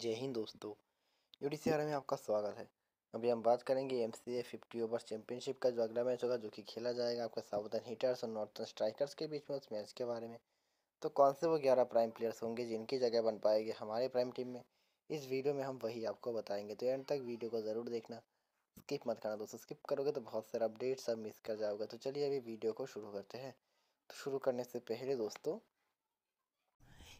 जय हिंद दोस्तों UD CR में आपका स्वागत है अभी हम बात करेंगे M C A fifty over championship का जो अगला मैच होगा जो कि खेला जाएगा आपका साउथर्न हीटर्स और नॉर्थर्न स्ट्राइकर्स के बीच में उस मैच के बारे में तो कौन से वो ग्यारह प्राइम प्लेयर्स होंगे जिनकी जगह बन पाएंगे हमारे प्राइम टीम में इस वीडियो में हम वही आपको बताएंगे तो एंड तक वीडियो को ज़रूर देखना स्किप मत करना दोस्तों स्किप करोगे तो बहुत सारे अपडेट्स सब मिस कर जाओगे तो चलिए अभी वीडियो को शुरू करते हैं तो शुरू करने से पहले दोस्तों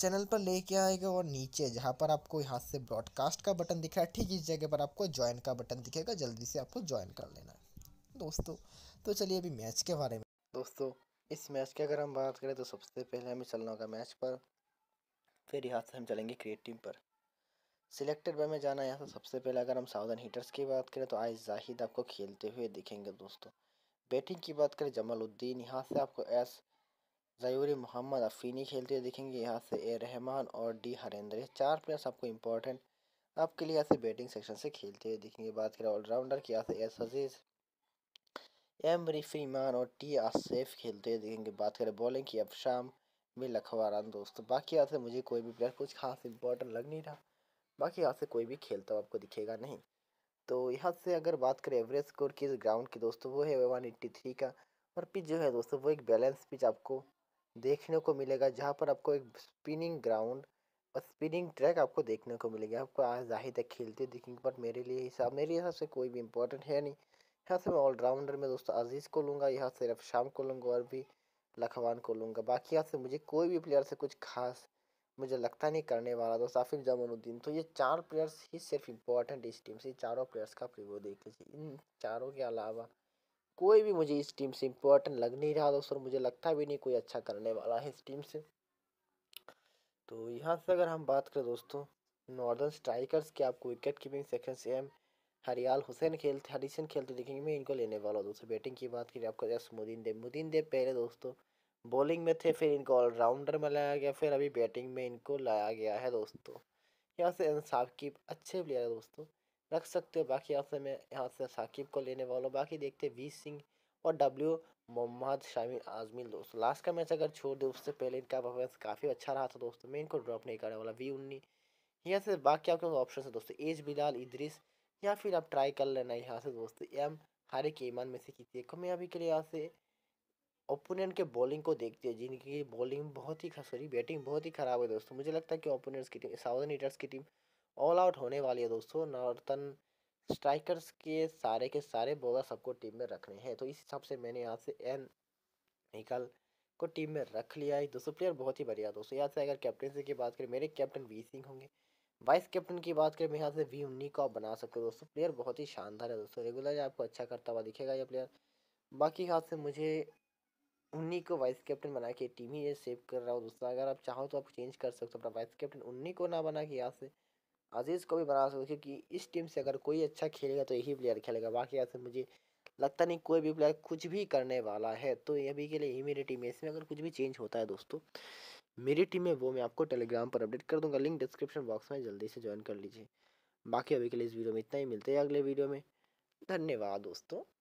चैनल पर लेके आएगा और नीचे जहाँ पर आपको यहाँ से ब्रॉडकास्ट का बटन दिख रहा है ठीक इस जगह पर आपको ज्वाइन का बटन दिखेगा जल्दी से आपको ज्वाइन कर लेना है दोस्तों तो चलिए अभी मैच के बारे में दोस्तों इस मैच की अगर हम बात करें तो सबसे पहले हमें चलना होगा मैच पर फिर यहाँ से हम चलेंगे क्रिएट टीम पर सिलेक्टेड बाय में जाना है यहाँ से सबसे पहले अगर हम साउदर्न हीटर्स की बात करें तो आए जाहिद आपको खेलते हुए दिखेंगे दोस्तों बैटिंग की बात करें जमालुद्दीन यहाँ से आपको एस जयूरी मोहम्मद अफ़ीनी खेलते हुए दिखेंगे यहाँ से ए रहमान और डी हरेंद्र चार प्लेयर्स आपको इम्पोर्टेंट आपके लिए यहाँ से बैटिंग सेक्शन से खेलते हुए दिखेंगे बात करें ऑलराउंडर की यहाँ से एस अजीज़ एम रिफी ईमान और टी आसेफ खेलते हुए दिखेंगे बात करें बॉलिंग की अब शाम में लखवारान दोस्तों बाकी यहाँ से मुझे कोई भी प्लेयर कुछ खास इंपॉर्टेंट लग नहीं रहा बाकी यहाँ से कोई भी खेलता हुआ आपको दिखेगा नहीं तो यहाँ से अगर बात करें एवरेज स्कोर की ग्राउंड की दोस्तों वो है वन एट्टी थ्री का और पिच जो है दोस्तों वो एक बैलेंस पिच आपको देखने को मिलेगा जहाँ पर आपको एक स्पिनिंग ग्राउंड और स्पिनिंग ट्रैक आपको देखने को मिलेगा आपको आज जाहिर तक खेलते दिखेंगे बट मेरे लिए हिसाब मेरे हिसाब से कोई भी इंपॉर्टेंट है नहीं यहाँ से मैं ऑलराउंडर में दोस्तों अजीज़ को लूँगा यहाँ से रफ शाम को लूँगा और भी लखवान को लूँगा बाकी यहाँ से मुझे कोई भी प्लेयर से कुछ खास मुझे लगता नहीं करने वाला दोस्त आफिफ जमानुद्दीन तो ये चार प्लेयर्स ही सिर्फ इंपॉर्टेंट इस टीम से चारों प्लेयर्स का प्रिव्यू देख लीजिए इन चारों के अलावा कोई भी मुझे इस टीम से इम्पोर्टेंट लग नहीं रहा दोस्तों मुझे लगता भी नहीं कोई अच्छा करने वाला है इस टीम से तो यहाँ से अगर हम बात करें दोस्तों नॉर्दर्न स्ट्राइकर्स के आपको विकेट कीपिंग सेक्शन से एम हरियाल हुसैन खेलते हरीसन खेलते देखेंगे मैं इनको लेने वाला हूँ दोस्तों बैटिंग की बात करें आपको जैसे मुदीन देव मुदीन देव पहले दोस्तों बॉलिंग में थे फिर इनको ऑलराउंडर में लाया गया फिर अभी बैटिंग में इनको लाया गया है दोस्तों यहाँ से अंसाब की अच्छे प्लेयर है दोस्तों रख सकते हो बाकी यहाँ से मैं यहाँ से साकिब को लेने वाला हूँ बाकी देखते वी सिंह और डब्ल्यू मोहम्मद शामी आजमी दोस्त लास्ट का मैच अगर छोड़ दे उससे पहले इनका परफॉर्मेंस काफ़ी अच्छा रहा था दोस्तों मैं इनको ड्रॉप नहीं करने वाला वी उन्नी यहाँ से बाकी आपके ऑप्शन है दोस्तों एज बिलाल इद्रिस या फिर आप ट्राई कर लेना यहाँ से दोस्तों एम हर एक ईमान में से किसी को मैं अभी के लिए यहाँ से ओपोनेंट के बॉलिंग को देखते हैं जिनकी बॉलिंग बहुत ही सॉरी बैटिंग बहुत ही खराब है दोस्तों मुझे लगता है कि ओपोनेंट्स की टीम साउदर्न ईटर्स की टीम ऑल आउट होने वाली है दोस्तों नॉर्थन स्ट्राइकर्स के सारे के सारे बॉलर सबको टीम में रखने हैं तो इस हिसाब से मैंने यहाँ से एन निकल को टीम में रख लिया है दोस्तों प्लेयर बहुत ही बढ़िया दोस्तों यहाँ से अगर कैप्टनसी की बात करें मेरे कैप्टन वी सिंह होंगे वाइस कैप्टन की बात करें यहाँ से वी उन्नी को आप बना सकते हो दोस्तों प्लेयर बहुत ही शानदार है दोस्तों रेगुलर आपको अच्छा करता हुआ दिखेगा ये प्लेयर बाकी हाथ से मुझे उन्नी को वाइस कैप्टन बना के टीम ही ये सेव कर रहा हूँ दोस्तों अगर आप चाहो तो आप चेंज कर सकते हो अपना वाइस कैप्टन उन्नी को ना बना के यहाँ से अजीज़ को भी बना सकते क्योंकि इस टीम से अगर कोई अच्छा खेलेगा तो यही प्लेयर खेलेगा बाकी ऐसे मुझे लगता नहीं कोई भी प्लेयर कुछ भी करने वाला है तो ये अभी के लिए ही मेरी टीम है इसमें अगर कुछ भी चेंज होता है दोस्तों मेरी टीम में वो मैं आपको टेलीग्राम पर अपडेट कर दूंगा लिंक डिस्क्रिप्शन बॉक्स में जल्दी से ज्वाइन कर लीजिए बाकी अभी के लिए इस वीडियो में इतना ही मिलते हैं अगले वीडियो में धन्यवाद दोस्तों